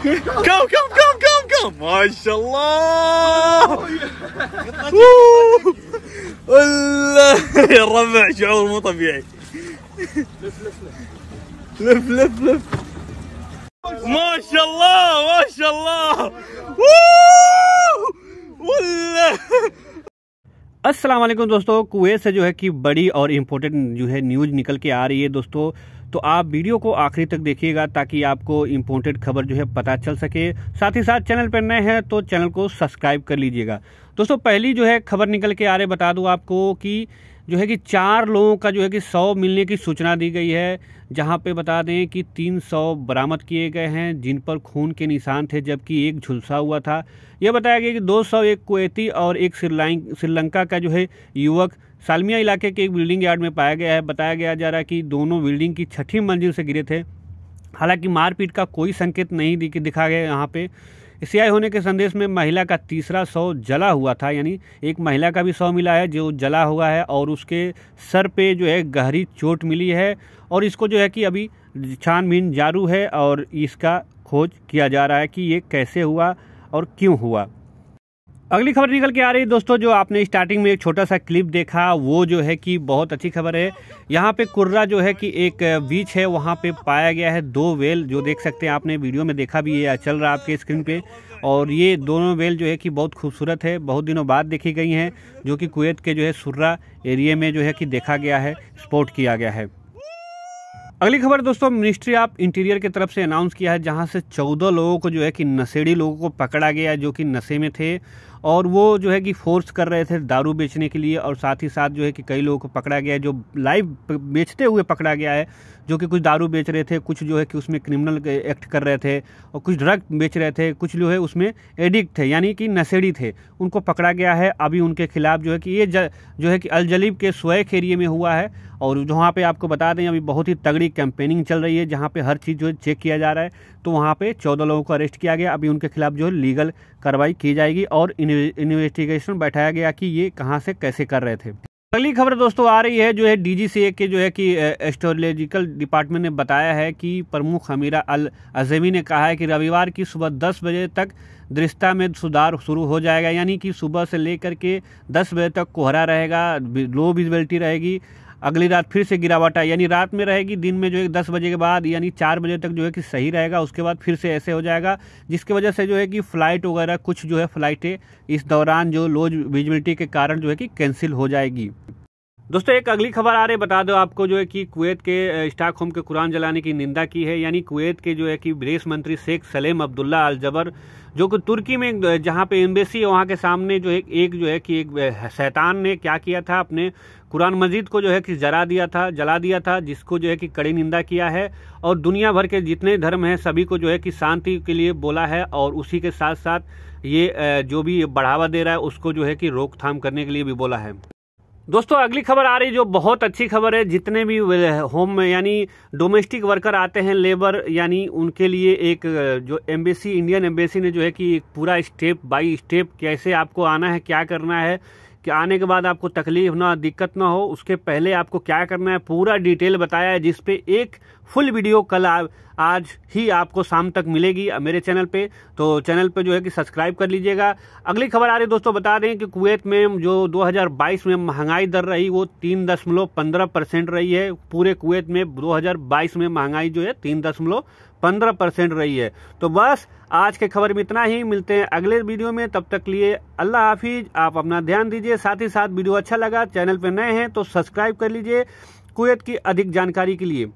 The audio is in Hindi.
come, come, come, come, come. MashaAllah. والله يا الربع شعور مو طبيعي. لف لف لف. ما شاء الله ما شاء الله. Aslam दोस्तों कुवैत से जो है कि बड़ी और इम्पोर्टेंट जो है न्यूज़ निकल के आ रही है दोस्तों तो आप वीडियो को आखिरी तक देखिएगा ताकि आपको इम्पोर्टेंट खबर जो है पता चल सके साथ ही साथ चैनल पर नए हैं तो चैनल को सब्सक्राइब कर लीजिएगा दोस्तों पहली जो है खबर निकल के आ रहे बता दूँ आपको कि जो है कि चार लोगों का जो है कि सौ मिलने की सूचना दी गई है जहां पे बता दें कि तीन सौ बरामद किए गए हैं जिन पर खून के निशान थे जबकि एक झुलसा हुआ था यह बताया गया कि दो सौ एक कुवैती और एक श्रीलंका का जो है युवक सालमिया इलाके के एक बिल्डिंग यार्ड में पाया गया है बताया गया जा रहा है कि दोनों बिल्डिंग की छठी मंजिल से गिरे थे हालांकि मारपीट का कोई संकेत नहीं दिख दिखा गया यहाँ पे सीआई होने के संदेश में महिला का तीसरा शव जला हुआ था यानी एक महिला का भी शव मिला है जो जला हुआ है और उसके सर पे जो है गहरी चोट मिली है और इसको जो है कि अभी छानबीन जारू है और इसका खोज किया जा रहा है कि ये कैसे हुआ और क्यों हुआ अगली खबर निकल के आ रही है दोस्तों जो आपने स्टार्टिंग में एक छोटा सा क्लिप देखा वो जो है कि बहुत अच्छी खबर है यहाँ पे कुर्रा जो है कि एक बीच है वहाँ पे पाया गया है दो वेल जो देख सकते हैं आपने वीडियो में देखा भी है चल रहा आपके स्क्रीन पे और ये दोनों वेल जो है कि बहुत खूबसूरत है बहुत दिनों बाद देखी गई हैं जो कि कुवैत के जो है सुर्रा एरिए में जो है कि देखा गया है स्पोर्ट किया गया है अगली खबर दोस्तों मिनिस्ट्री ऑफ इंटीरियर की तरफ से अनाउंस किया है जहां से 14 लोगों को जो है कि नशेड़ी लोगों को पकड़ा गया जो कि नशे में थे और वो जो है कि फोर्स कर रहे थे दारू बेचने के लिए और साथ ही साथ जो है कि कई लोगों को पकड़ा गया है जो लाइव बेचते हुए पकड़ा गया है जो कि कुछ दारू बेच रहे थे कुछ जो है कि उसमें क्रिमिनल एक्ट कर रहे थे और कुछ ड्रग बेच रहे थे कुछ जो है उसमें एडिक्ट थे यानी कि नशेड़ी थे उनको पकड़ा गया है अभी उनके खिलाफ जो है कि ये जो है कि अलजलीब के स्वैक एरिए में हुआ है और जहाँ पे आपको बता दें अभी बहुत ही तगड़ी कैंपेनिंग चल रही है जहाँ पे हर चीज़ जो है चेक किया जा रहा है तो वहाँ पे चौदह लोगों को अरेस्ट किया गया अभी उनके खिलाफ जो है लीगल कार्रवाई की जाएगी और इन्वेस्टिगेशन बैठाया गया कि ये कहाँ से कैसे कर रहे थे अगली खबर दोस्तों आ रही है जो है डीजीसीए के जो है कि एस्ट्रोलॉजिकल डिपार्टमेंट ने बताया है कि प्रमुख हमीरा अल अजमी ने कहा है कि रविवार की सुबह 10 बजे तक दृश्यता में सुधार शुरू हो जाएगा यानी कि सुबह से लेकर के 10 बजे तक कोहरा रहेगा लो विजिबिलिटी रहेगी अगली रात फिर से गिरावट आई यानी रात में रहेगी दिन में जो है दस बजे के बाद यानी चार बजे तक जो है कि सही रहेगा उसके बाद फिर से ऐसे हो जाएगा जिसकी वजह से जो है कि फ़्लाइट वगैरह कुछ जो है फ़्लाइटें इस दौरान जो लो विजिबिलिटी के कारण जो है कि कैंसिल हो जाएगी दोस्तों एक अगली खबर आ रही बता दो आपको जो है कि कुवैत के स्टाक होम के कुरान जलाने की निंदा की है यानी कुवैत के जो है कि विदेश मंत्री शेख सलेम अब्दुल्ला अल जबर जो कि तुर्की में जहाँ पे एम्बेसी है वहाँ के सामने जो है एक जो है कि एक शैतान ने क्या किया था अपने कुरान मस्जिद को जो है कि जला दिया था जला दिया था जिसको जो है कि कड़ी निंदा किया है और दुनिया भर के जितने धर्म हैं सभी को जो है कि शांति के लिए बोला है और उसी के साथ साथ ये जो भी बढ़ावा दे रहा है उसको जो है कि रोकथाम करने के लिए भी बोला है दोस्तों अगली खबर आ रही जो बहुत अच्छी खबर है जितने भी होम यानी डोमेस्टिक वर्कर आते हैं लेबर यानी उनके लिए एक जो एम्बेसी इंडियन एम्बेसी ने जो है कि पूरा स्टेप बाय स्टेप कैसे आपको आना है क्या करना है कि आने के बाद आपको तकलीफ ना दिक्कत ना हो उसके पहले आपको क्या करना है पूरा डिटेल बताया है जिसपे एक फुल वीडियो कल आ, आज ही आपको शाम तक मिलेगी मेरे चैनल पे तो चैनल पे जो है कि सब्सक्राइब कर लीजिएगा अगली खबर आ रही दोस्तों बता दें कि कुवैत में जो 2022 में महंगाई दर रही वो तीन दशमलव पंद्रह परसेंट रही है पूरे कुवैत में 2022 में महंगाई जो है तीन दशमलव पंद्रह परसेंट रही है तो बस आज के खबर में इतना ही मिलते हैं अगले वीडियो में तब तक लिए अल्लाह हाफिज आप अपना ध्यान दीजिए साथ ही साथ वीडियो अच्छा लगा चैनल पर नए हैं तो सब्सक्राइब कर लीजिए कुवैत की अधिक जानकारी के लिए